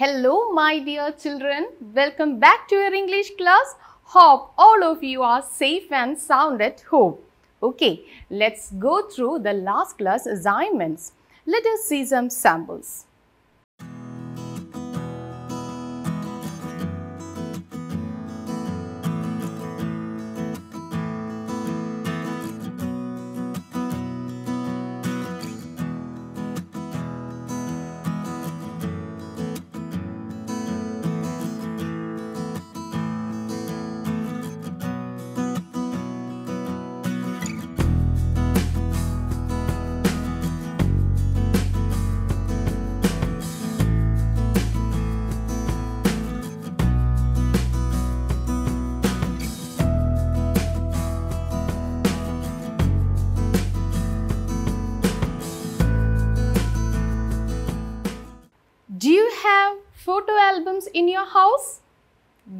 Hello my dear children, welcome back to your English class. Hope all of you are safe and sound at home. Okay, let's go through the last class assignments. Let us see some samples.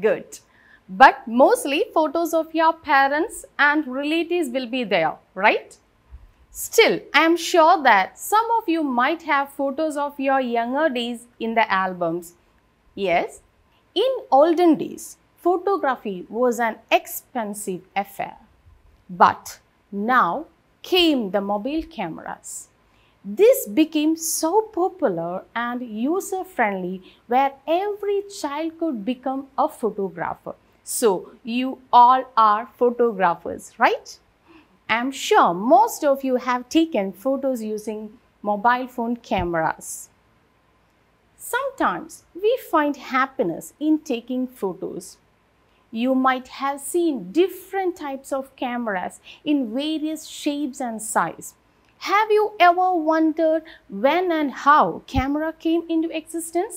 good. But mostly photos of your parents and relatives will be there, right? Still, I am sure that some of you might have photos of your younger days in the albums. Yes, in olden days, photography was an expensive affair. But now came the mobile cameras. This became so popular and user friendly where every child could become a photographer. So you all are photographers, right? I'm sure most of you have taken photos using mobile phone cameras. Sometimes we find happiness in taking photos. You might have seen different types of cameras in various shapes and size. Have you ever wondered when and how camera came into existence?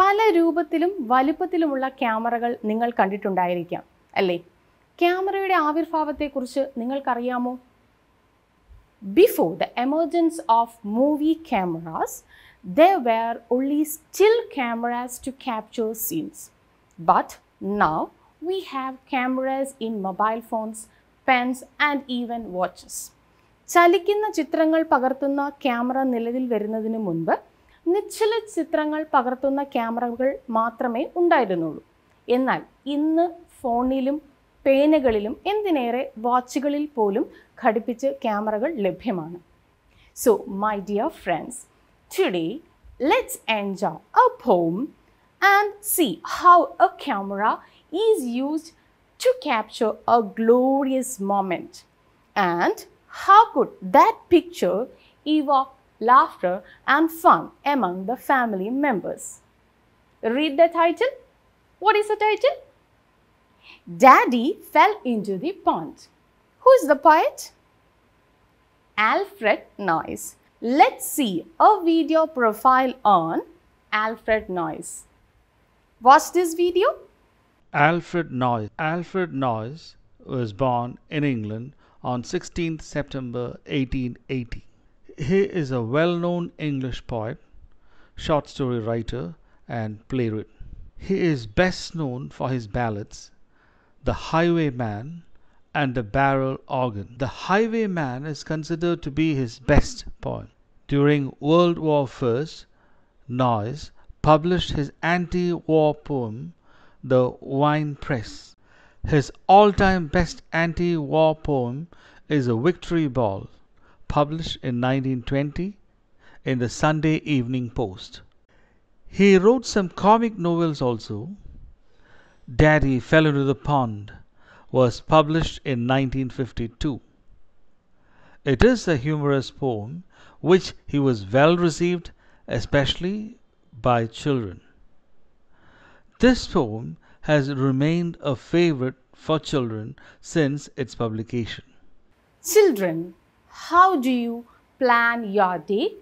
പല രൂപത്തിലും വലിപ്പത്തിലുമുള്ള ക്യാമറകൾ നിങ്ങൾ കണ്ടിട്ടുണ്ടായിരിക്കാം അല്ലേ ക്യാമറയുടെ ആവിർഭാവത്തെക്കുറിച്ച് നിങ്ങൾക്കറിയാമോ before the emergence of movie cameras there were only still cameras to capture scenes but now we have cameras in mobile phones pens and even watches ചലിക്കുന്ന ചിത്രങ്ങൾ പകർത്തുന്ന ക്യാമറ നിലവിൽ വരുന്നതിന് മുൻപ് നിശ്ചല ചിത്രങ്ങൾ പകർത്തുന്ന ക്യാമറകൾ മാത്രമേ ഉണ്ടായിരുന്നുള്ളൂ എന്നാൽ ഇന്ന് ഫോണിലും പേനകളിലും എന്തിനേറെ വാച്ചുകളിൽ പോലും ഘടിപ്പിച്ച് ക്യാമറകൾ ലഭ്യമാണ് so my dear friends today let's enjoy a home and see how a camera is used to capture a glorious moment and How could that picture evoke laughter and fun among the family members? Read the title. What is the title? Daddy fell into the pond. Who is the poet? Alfred Noyes. Let's see a video profile on Alfred Noyes. Watch this video. Alfred Noyes. Alfred Noyes was born in England on 16th September 1880. He is a well known English poet, short story writer, and playwright. He is best known for his ballads, The Highwayman and The Barrel Organ. The Highwayman is considered to be his best poem. During World War I, Noyes published his anti war poem, The Wine Press. His all time best anti war poem is A Victory Ball, published in 1920 in the Sunday Evening Post. He wrote some comic novels also. Daddy Fell into the Pond was published in 1952. It is a humorous poem which he was well received, especially by children. This poem has remained a favorite for children since its publication. Children, how do you plan your day?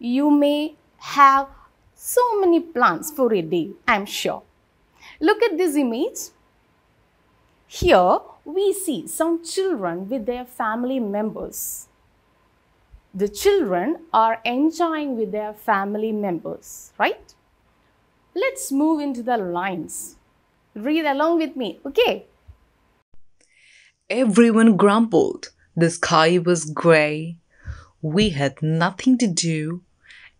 You may have so many plans for a day, I'm sure. Look at this image. Here we see some children with their family members. The children are enjoying with their family members, right? Let's move into the lines. Read along with me, okay? Everyone grumbled. The sky was grey. We had nothing to do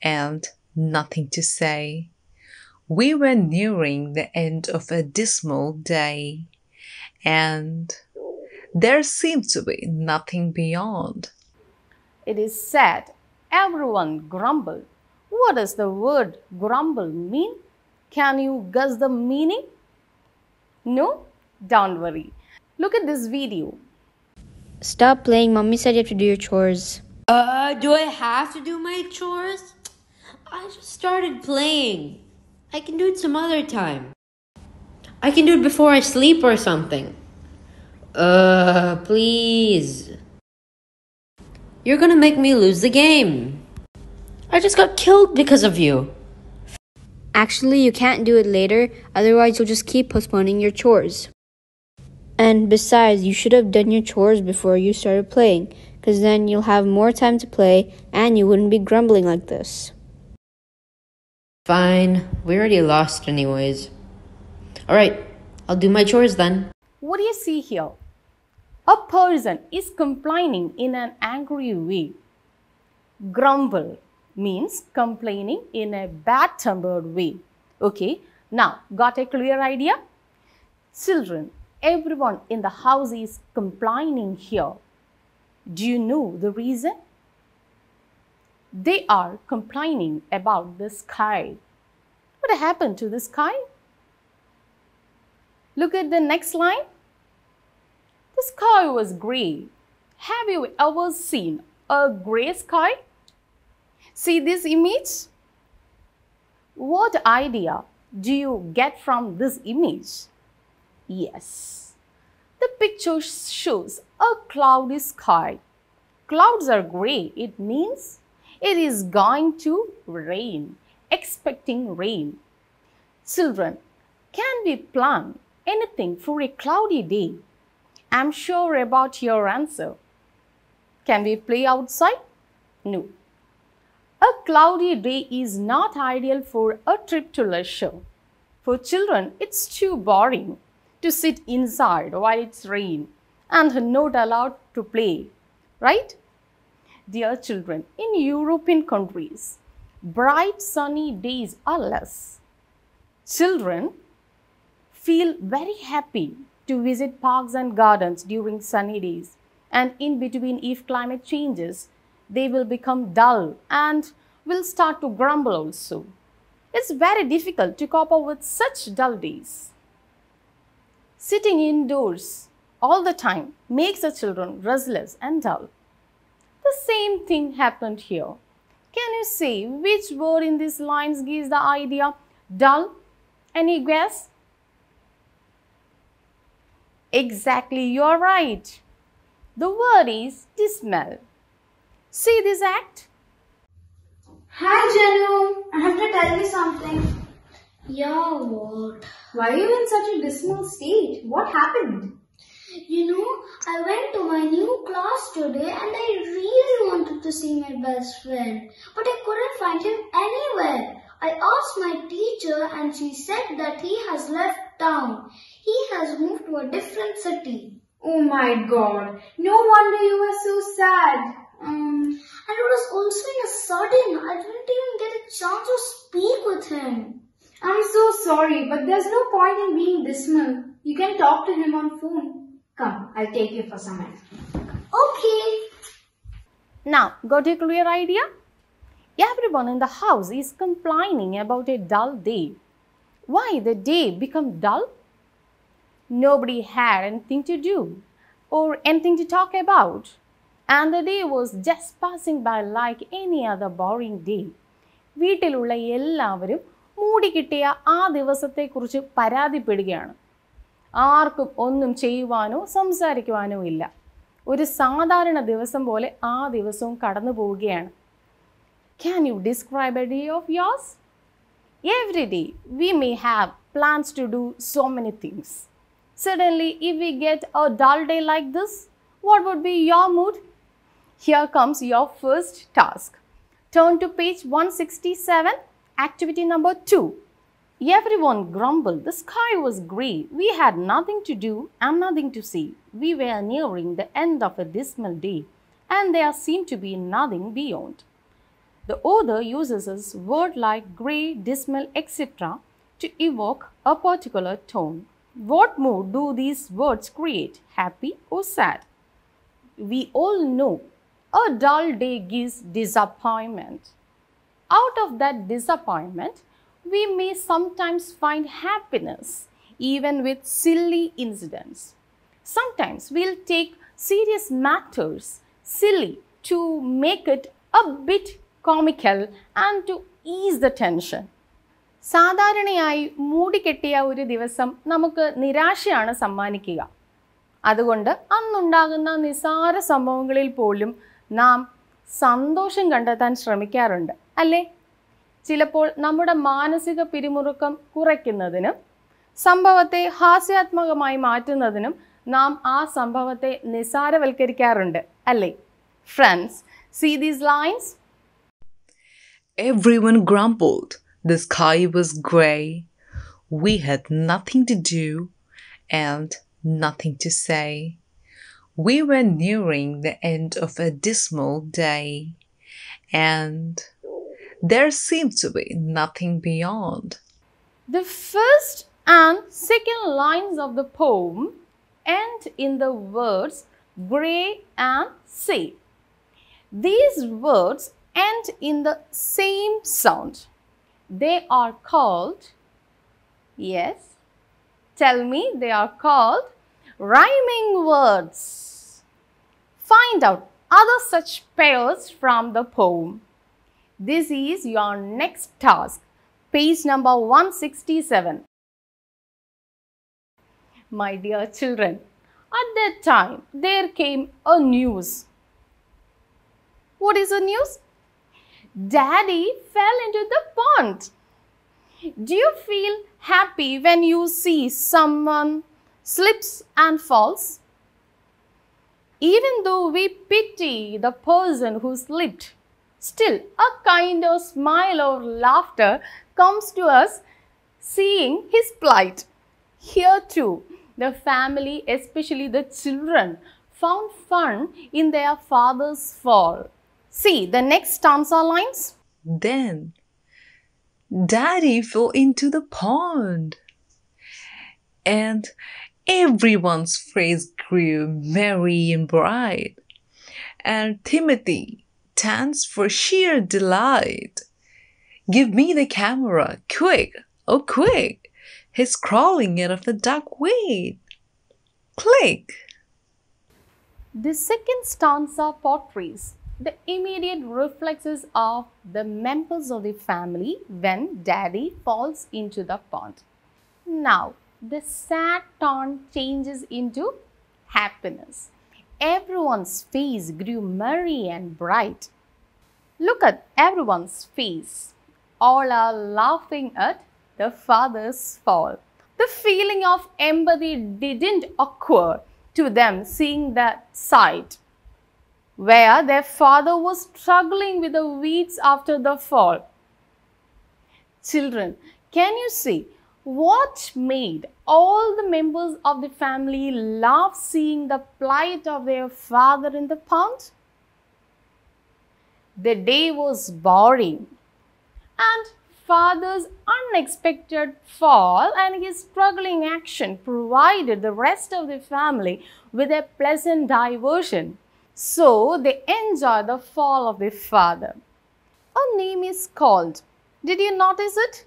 and nothing to say. We were nearing the end of a dismal day, and there seemed to be nothing beyond. It is said everyone grumbled. What does the word grumble mean? Can you guess the meaning? No? Don't worry. Look at this video. Stop playing. Mommy said you have to do your chores. Uh, do I have to do my chores? I just started playing. I can do it some other time. I can do it before I sleep or something. Uh, please. You're gonna make me lose the game. I just got killed because of you. Actually, you can't do it later, otherwise, you'll just keep postponing your chores. And besides, you should have done your chores before you started playing, because then you'll have more time to play and you wouldn't be grumbling like this. Fine, we already lost, anyways. Alright, I'll do my chores then. What do you see here? A person is complaining in an angry way. Grumble means complaining in a bad-tempered way. Okay, now got a clear idea? Children, everyone in the house is complaining here. Do you know the reason? They are complaining about the sky. What happened to the sky? Look at the next line. The sky was grey. Have you ever seen a grey sky? See this image? What idea do you get from this image? Yes. The picture shows a cloudy sky. Clouds are gray. It means it is going to rain, expecting rain. Children, can we plan anything for a cloudy day? I'm sure about your answer. Can we play outside? No. A cloudy day is not ideal for a trip to leisure. For children, it's too boring to sit inside while it's rain and not allowed to play, right? Dear children, in European countries, bright sunny days are less. Children feel very happy to visit parks and gardens during sunny days and in between if climate changes they will become dull and will start to grumble also. It's very difficult to cope up with such dull days. Sitting indoors all the time makes the children restless and dull. The same thing happened here. Can you see which word in these lines gives the idea dull? Any guess? Exactly, you're right. The word is dismal. See this act. Hi Janu, I have to tell you something. Yeah, what? Why are you in such a dismal state? What happened? You know, I went to my new class today and I really wanted to see my best friend. But I couldn't find him anywhere. I asked my teacher and she said that he has left town. He has moved to a different city. Oh my god, no wonder you were so sad. Um, and I was also in a sudden. I didn't even get a chance to speak with him. I'm so sorry, but there's no point in being dismal. You can talk to him on phone. Come, I'll take you for some ice Okay. Now, got a clear idea? Everyone in the house is complaining about a dull day. Why the day become dull? Nobody had anything to do or anything to talk about. And the day was just passing by like any other boring day വീട്ടിലുള്ള എല്ലാവരും മൂടി കിട്ടിയ ആ ദിവസത്തെക്കുറിച്ച് പരാതിപ്പെടുകയാണ് ആർക്കും ഒന്നും ചെയ്യുവാനോ സംസാരിക്കുവാനോ ഇല്ല ഒരു സാധാരണ ദിവസം പോലെ ആ ദിവസവും കടന്നു പോവുകയാണ് can you describe a day of yours every day we may have plans to do so many things suddenly if we get a dull day like this what would be your mood Here comes your first task. Turn to page 167, activity number 2. Everyone grumbled. The sky was grey. We had nothing to do and nothing to see. We were nearing the end of a dismal day, and there seemed to be nothing beyond. The author uses a word like grey, dismal, etc. to evoke a particular tone. What mood do these words create, happy or sad? We all know a dull day gives disappointment. Out of that disappointment, we may sometimes find happiness even with silly incidents. Sometimes we'll take serious matters silly to make it a bit tension. And to is the tension സാധാരണയായി മൂടിക്കെട്ടിയ ഒരു ദിവസം നമുക്ക് നിരാശയാണ് സമ്മാനിക്കുക അതുകൊണ്ട് അന്നുണ്ടാകുന്ന നിസാര സംഭവങ്ങളിൽ പോലും നാം സന്തോഷം കണ്ടെത്താൻ ശ്രമിക്കാറുണ്ട് അല്ലേ ചിലപ്പോൾ നമ്മുടെ മാനസിക പിരിമുറുക്കം കുറയ്ക്കുന്നതിനും സംഭവത്തെ ഹാസ്യാത്മകമായി മാറ്റുന്നതിനും നാം ആ സംഭവത്തെ നിസാരവൽക്കരിക്കാറുണ്ട് അല്ലേ friends see these lines everyone grumbled the sky was grey we had nothing to do and nothing to say We were nearing the end of a dismal day, and there seemed to be nothing beyond. The first and second lines of the poem end in the words grey and sea. These words end in the same sound. They are called, yes, tell me they are called Rhyming words. Find out other such pairs from the poem. This is your next task. Page number 167. My dear children, at that time there came a news. What is the news? Daddy fell into the pond. Do you feel happy when you see someone slips and falls. Even though we pity the person who slipped, still a kind of smile or laughter comes to us seeing his plight. Here too, the family, especially the children, found fun in their father's fall. See the next stanza lines. Then, Daddy fell into the pond and everyone's face grew merry and bright. And Timothy danced for sheer delight. Give me the camera, quick, oh quick! He's crawling out of the dark weed. Click! The second stanza portrays the immediate reflexes of the members of the family when daddy falls into the pond. Now, the sad tone changes into happiness. Everyone's face grew merry and bright. Look at everyone's face. All are laughing at the father's fall. The feeling of empathy didn't occur to them seeing that sight, where their father was struggling with the weeds after the fall. Children, can you see what made all the members of the family laugh seeing the plight of their father in the pond? The day was boring and father's unexpected fall and his struggling action provided the rest of the family with a pleasant diversion. So they enjoy the fall of the father. A name is called. Did you notice it?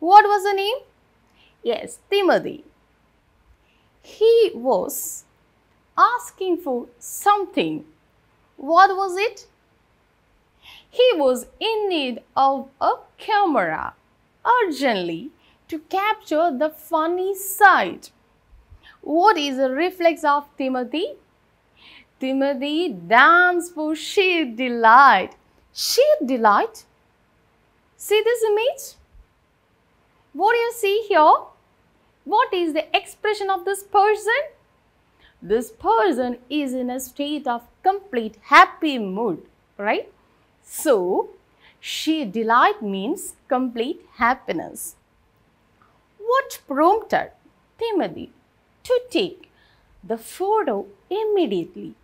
What was the name? Yes, Timothy. He was asking for something. What was it? He was in need of a camera urgently to capture the funny side. What is the reflex of Timothy? Timothy danced for sheer delight. Sheer delight? See this image? What do you see here? What is the expression of this person? This person is in a state of complete happy mood, right? So, she delight means complete happiness. What prompted Timothy to take the photo immediately?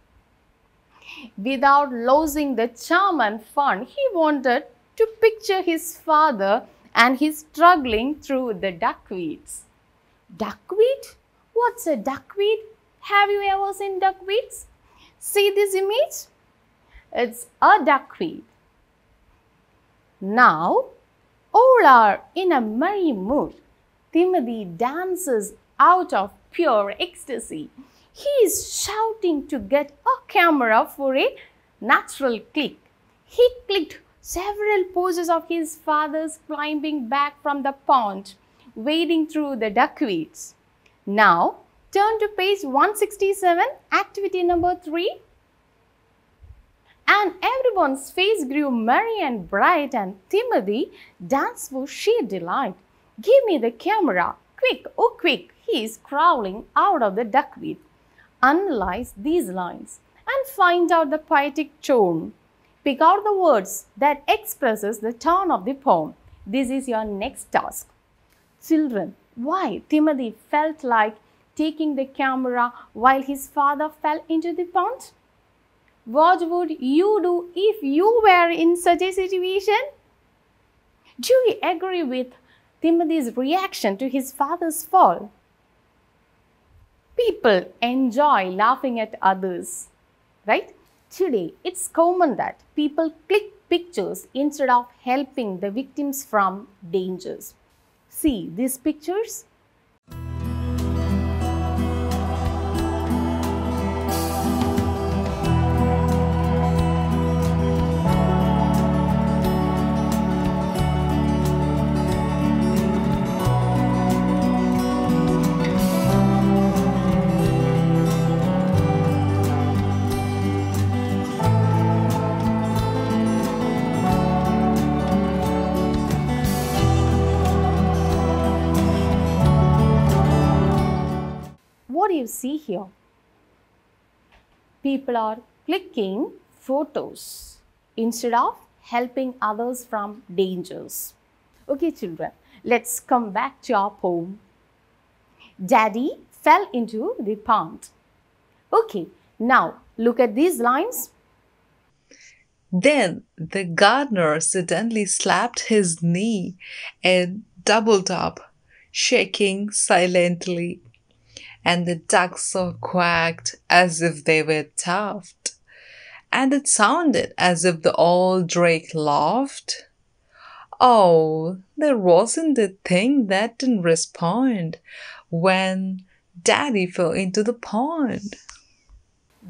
Without losing the charm and fun, he wanted to picture his father and he's struggling through the duckweeds. Duckweed? What's a duckweed? Have you ever seen duckweeds? See this image? It's a duckweed. Now, all are in a merry mood. Timothy dances out of pure ecstasy. He is shouting to get a camera for a natural click. He clicked several poses of his father's climbing back from the pond, wading through the duckweeds. Now, turn to page 167, activity number 3. And everyone's face grew merry and bright and Timothy danced for sheer delight. Give me the camera, quick, oh quick, he is crawling out of the duckweed. Analyze these lines and find out the poetic tone Pick out the words that expresses the tone of the poem. This is your next task. Children, why Timothy felt like taking the camera while his father fell into the pond? What would you do if you were in such a situation? Do you agree with Timothy's reaction to his father's fall? People enjoy laughing at others, right? Today, it's common that people click pictures instead of helping the victims from dangers. See these pictures? you see here. People are clicking photos instead of helping others from dangers. Okay, children, let's come back to our poem. Daddy fell into the pond. Okay, now look at these lines. Then the gardener suddenly slapped his knee and doubled up, shaking silently and the ducks all quacked as if they were daft. And it sounded as if the old drake laughed. Oh, there wasn't a thing that didn't respond when Daddy fell into the pond.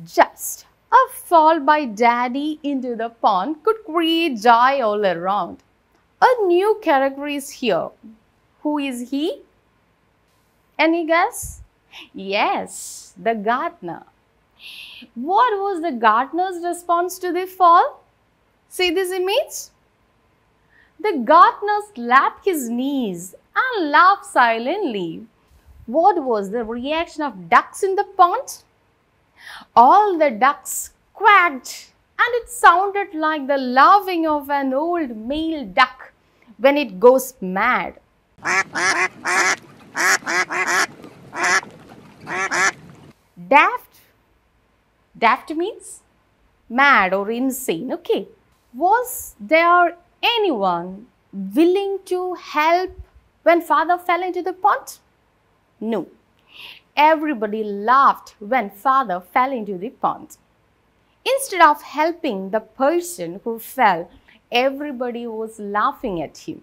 Just a fall by Daddy into the pond could create joy all around. A new character is here. Who is he? Any guess? Yes, the gardener. What was the gardener's response to the fall? See this image? The gardener slapped his knees and laughed silently. What was the reaction of ducks in the pond? All the ducks quacked and it sounded like the laughing of an old male duck when it goes mad. Daft. Daft means mad or insane. Okay. Was there anyone willing to help when father fell into the pond? No. Everybody laughed when father fell into the pond. Instead of helping the person who fell, everybody was laughing at him.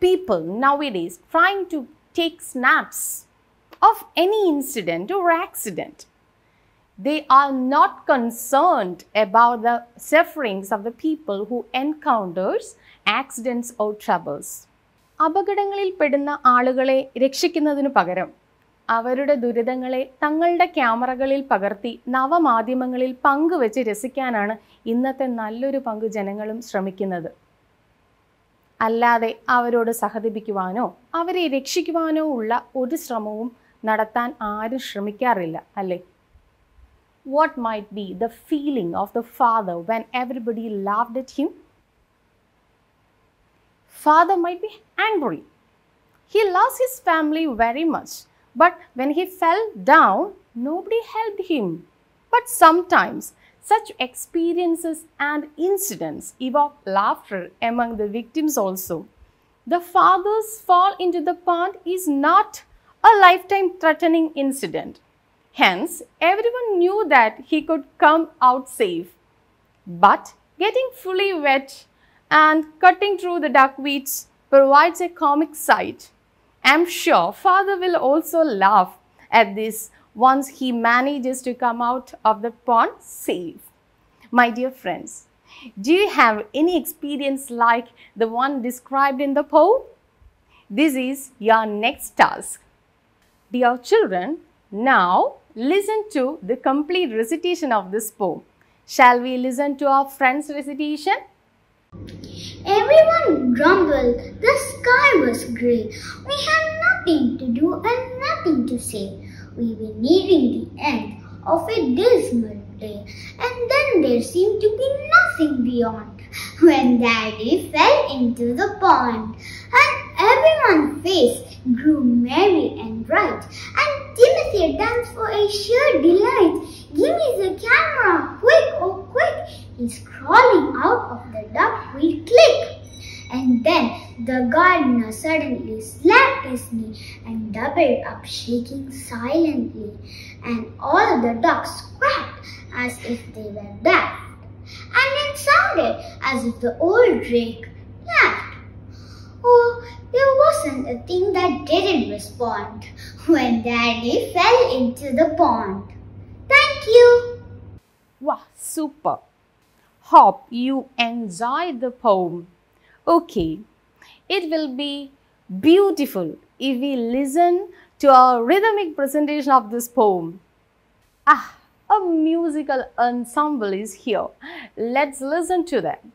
People nowadays trying to take snaps of any incident or accident. They are not concerned about the sufferings of the people who encounters accidents or troubles. അപകടങ്ങളിൽ പെടുന്ന ആളുകളെ രക്ഷിക്കുന്നതിനു പകരം അവരുടെ ദുരിതങ്ങളെ തങ്ങളുടെ ക്യാമറകളിൽ പകർത്തി നവമാധ്യമങ്ങളിൽ പങ്കുവെച്ച് രസിക്കാനാണ് ഇന്നത്തെ നല്ലൊരു പങ്ക് ജനങ്ങളും ശ്രമിക്കുന്നത് അല്ലാതെ അവരോട് സഹതപിക്കുവാനോ അവരെ രക്ഷിക്കുവാനോ ഉള്ള ഒരു ശ്രമവും നടത്താൻ ആരും ശ്രമിക്കാറില്ല അല്ലേ what might be the feeling of the father when everybody laughed at him father might be angry. He loves his family very much, but when he fell down, nobody helped him. But sometimes, such experiences and incidents evoke laughter among the victims also. The father's fall into the pond is not a lifetime threatening incident. Hence, everyone knew that he could come out safe. But getting fully wet and cutting through the duckweeds provides a comic sight. I'm sure father will also laugh at this once he manages to come out of the pond safe. My dear friends, do you have any experience like the one described in the poem? This is your next task. Dear children, now listen to the complete recitation of this poem. Shall we listen to our friend's recitation? Everyone grumbled. The sky was grey. We had nothing to do and nothing to say. We were nearing the end of a dismal day. And then there seemed to be nothing beyond. When Daddy fell into the pond. And everyone's face grew merry and bright, and Timothy danced for a sheer delight. Give me the camera, quick, oh quick, he's crawling out of the duckweed, click. And then the gardener suddenly slapped his knee and doubled up, shaking silently. And all the ducks quacked as if they were deaf. And it sounded as if the old drake wasn't thing that didn't respond when Danny fell into the pond. Thank you. Wow, super. Hope you enjoy the poem. Okay, it will be beautiful if we listen to a rhythmic presentation of this poem. Ah, a musical ensemble is here. Let's listen to them.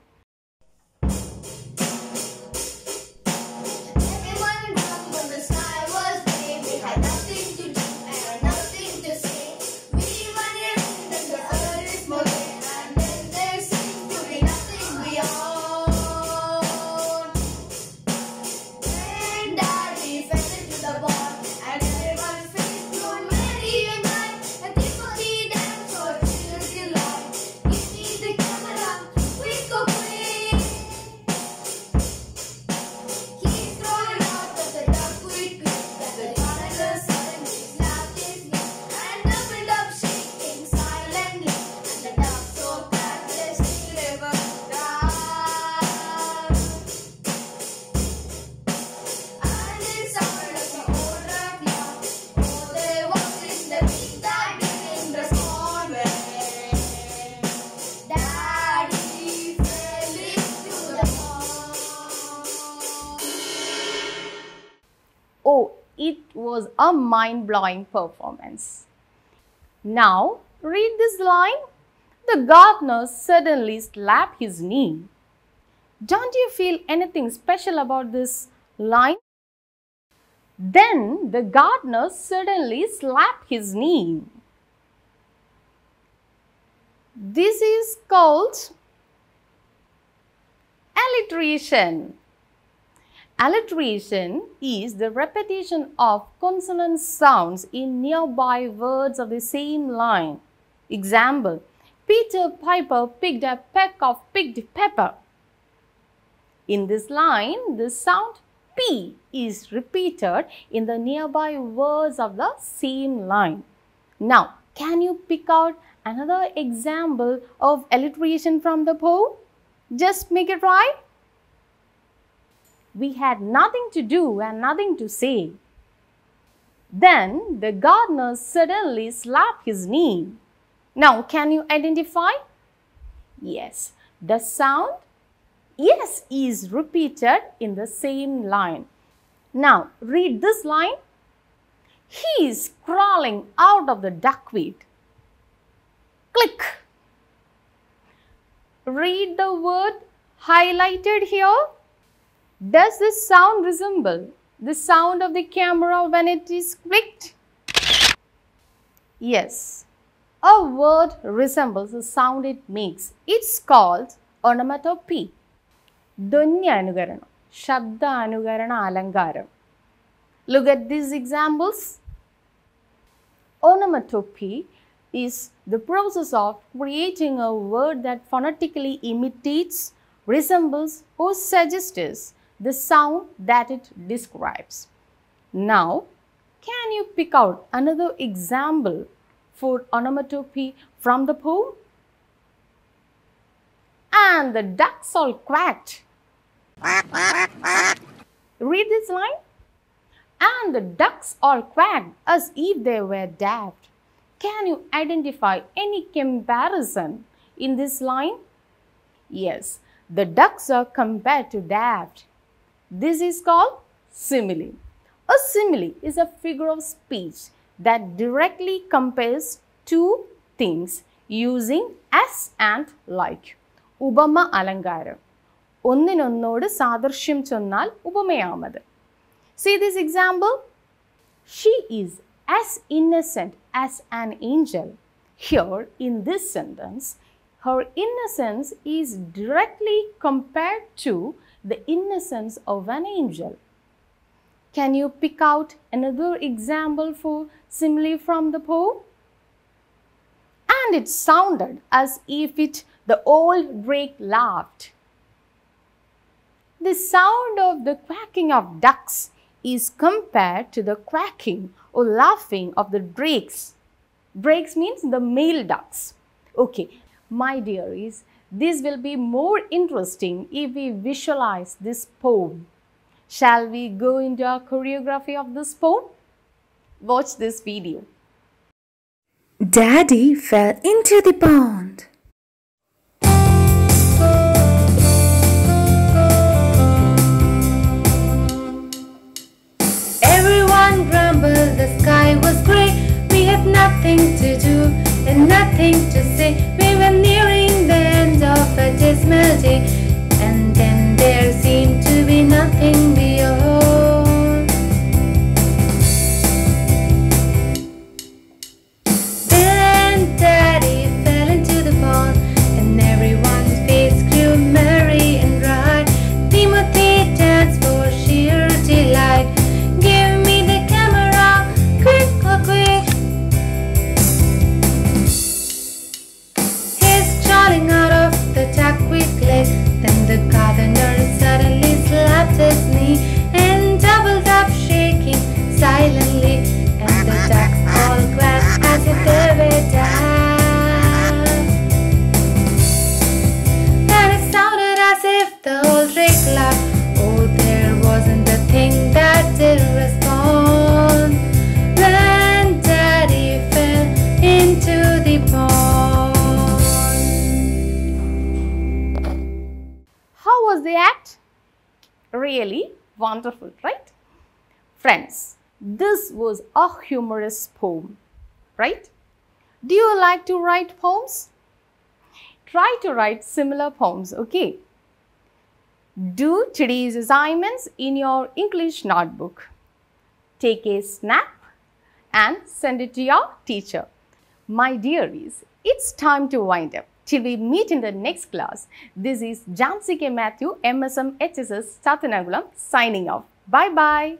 was a mind-blowing performance. Now, read this line. The gardener suddenly slapped his knee. Don't you feel anything special about this line? Then the gardener suddenly slapped his knee. This is called alliteration. Alliteration is the repetition of consonant sounds in nearby words of the same line. Example, Peter Piper picked a peck of picked pepper. In this line, the sound P is repeated in the nearby words of the same line. Now, can you pick out another example of alliteration from the poem? Just make it right we had nothing to do and nothing to say. Then the gardener suddenly slapped his knee. Now, can you identify? Yes, the sound yes is repeated in the same line. Now, read this line. He is crawling out of the duckweed. Click. Read the word highlighted here. Does this sound resemble the sound of the camera when it is clicked? Yes, a word resembles the sound it makes. It's called onomatopoeia. ധ്വന്യാനുകരണം ശബ്ദ അനുകരണ അലങ്കാരം Look at these examples. Onomatopoeia is the process of creating a word that phonetically imitates, resembles or suggests the sound that it describes. Now, can you pick out another example for onomatopoeia from the poem? And the ducks all quacked. Read this line. And the ducks all quacked as if they were daft. Can you identify any comparison in this line? Yes, the ducks are compared to daft. This is called simile. A simile is a figure of speech that directly compares two things using as and like. Ubama alangara. Unninonnodu sadarshim chonnal ubamayamad. See this example. She is as innocent as an angel. Here in this sentence, her innocence is directly compared to the innocence of an angel. Can you pick out another example for simile from the poem? And it sounded as if it the old brake laughed. The sound of the quacking of ducks is compared to the quacking or laughing of the drakes. Drakes means the male ducks. Okay, my dearies, this will be more interesting if we visualize this poem. Shall we go into our choreography of this poem? Watch this video. Daddy fell into the pond. Everyone grumbled the sky was grey. We had nothing to do and nothing to wonderful, right? Friends, this was a humorous poem, right? Do you like to write poems? Try to write similar poems, okay? Do today's assignments in your English notebook. Take a snap and send it to your teacher. My dearies, it's time to wind up. Till we meet in the next class, this is Jansi K. Matthew, MSM HSS, signing off. Bye-bye.